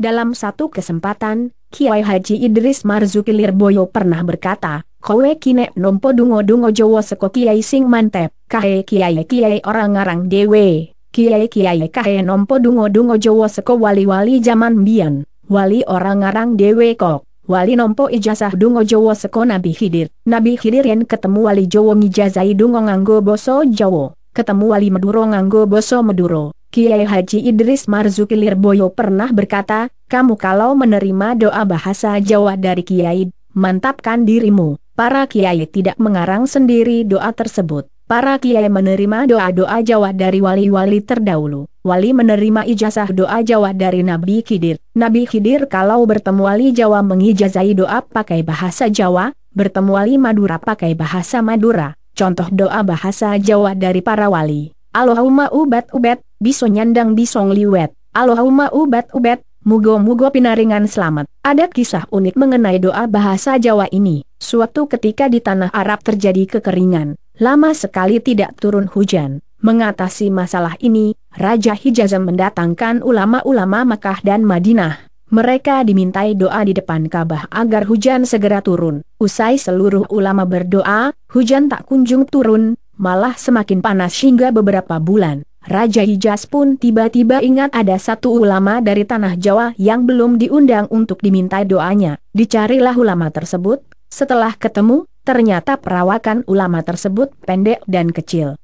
Dalam satu kesempatan, Kiai Haji Idris Marzuki Lirboyo pernah berkata, Kowe kine nompo dungo-dungo jowo seko kiai sing mantep, kahe kiai kiai orang ngarang dewe, kiai kiai kahe nompo dungo-dungo jowo seko wali-wali zaman bian, wali orang ngarang dewe kok. Wali nompo ijazah dungo jowo seko Nabi hidir, Nabi hidir yang ketemu wali jowo ngijazai dungo nganggo boso jowo, ketemu wali meduro nganggo boso meduro Kiai Haji Idris Marzuki Lirboyo pernah berkata, kamu kalau menerima doa bahasa Jawa dari Kiai, mantapkan dirimu. Para Kiai tidak mengarang sendiri doa tersebut. Para Kiai menerima doa-doa Jawa dari wali-wali terdahulu. Wali menerima ijazah doa Jawa dari Nabi Khidir. Nabi Khidir kalau bertemu wali Jawa mengijazai doa pakai bahasa Jawa, bertemu wali Madura pakai bahasa Madura. Contoh doa bahasa Jawa dari para wali. Allahumma ubat ubat, biso nyandang bisong liwet, alohuma ubat-ubat, mugo-mugo pinaringan selamat. Ada kisah unik mengenai doa bahasa Jawa ini. Suatu ketika di tanah Arab terjadi kekeringan, lama sekali tidak turun hujan. Mengatasi masalah ini, Raja Hijazam mendatangkan ulama-ulama Makkah dan Madinah. Mereka dimintai doa di depan Ka'bah agar hujan segera turun. Usai seluruh ulama berdoa, hujan tak kunjung turun, malah semakin panas hingga beberapa bulan. Raja Hijaz pun tiba-tiba ingat ada satu ulama dari Tanah Jawa yang belum diundang untuk diminta doanya. Dicarilah ulama tersebut, setelah ketemu, ternyata perawakan ulama tersebut pendek dan kecil.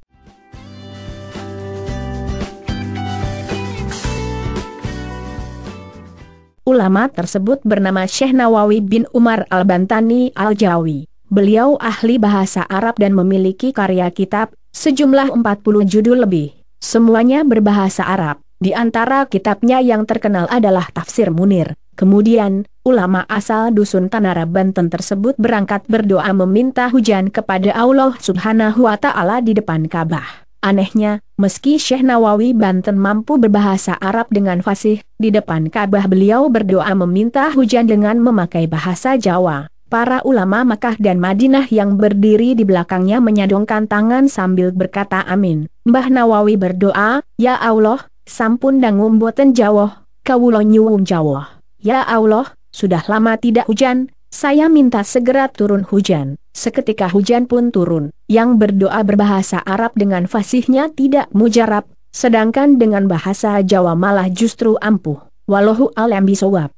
Ulama tersebut bernama Syekh Nawawi bin Umar Al-Bantani Al-Jawi. Beliau ahli bahasa Arab dan memiliki karya kitab, sejumlah 40 judul lebih. Semuanya berbahasa Arab, di antara kitabnya yang terkenal adalah Tafsir Munir. Kemudian, ulama asal dusun Tanara Banten tersebut berangkat berdoa meminta hujan kepada Allah subhanahu wa ta'ala di depan Ka'bah. Anehnya, meski Syekh Nawawi Banten mampu berbahasa Arab dengan fasih, di depan Ka'bah beliau berdoa meminta hujan dengan memakai bahasa Jawa. Para ulama Makkah dan Madinah yang berdiri di belakangnya menyadongkan tangan sambil berkata amin. Mbah Nawawi berdoa, Ya Allah, sampun dangum boten jawoh, kawulo nyuwun jawoh. Ya Allah, sudah lama tidak hujan, saya minta segera turun hujan. Seketika hujan pun turun, yang berdoa berbahasa Arab dengan fasihnya tidak mujarab, sedangkan dengan bahasa Jawa malah justru ampuh. Wallahu alam bisawab.